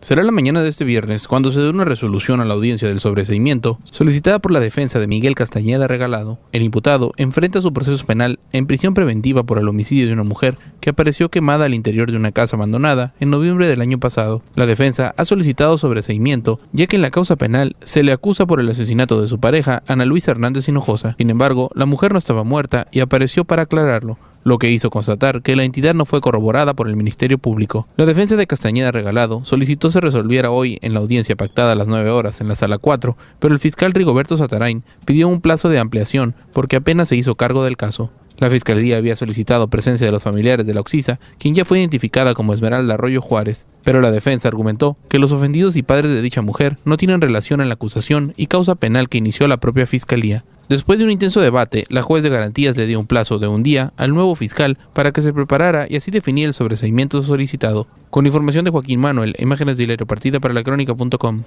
será la mañana de este viernes cuando se dé una resolución a la audiencia del sobreseimiento solicitada por la defensa de Miguel Castañeda Regalado. El imputado enfrenta su proceso penal en prisión preventiva por el homicidio de una mujer que apareció quemada al interior de una casa abandonada en noviembre del año pasado. La defensa ha solicitado sobreseimiento ya que en la causa penal se le acusa por el asesinato de su pareja Ana Luisa Hernández Hinojosa. Sin embargo, la mujer no estaba muerta y apareció para aclararlo lo que hizo constatar que la entidad no fue corroborada por el Ministerio Público. La defensa de Castañeda Regalado solicitó se resolviera hoy en la audiencia pactada a las 9 horas en la sala 4, pero el fiscal Rigoberto Satarain pidió un plazo de ampliación porque apenas se hizo cargo del caso. La Fiscalía había solicitado presencia de los familiares de la Oxisa, quien ya fue identificada como Esmeralda Arroyo Juárez, pero la defensa argumentó que los ofendidos y padres de dicha mujer no tienen relación en la acusación y causa penal que inició la propia Fiscalía. Después de un intenso debate, la juez de garantías le dio un plazo de un día al nuevo fiscal para que se preparara y así definía el sobreseimiento solicitado. Con información de Joaquín Manuel, imágenes de partida para la crónica.com.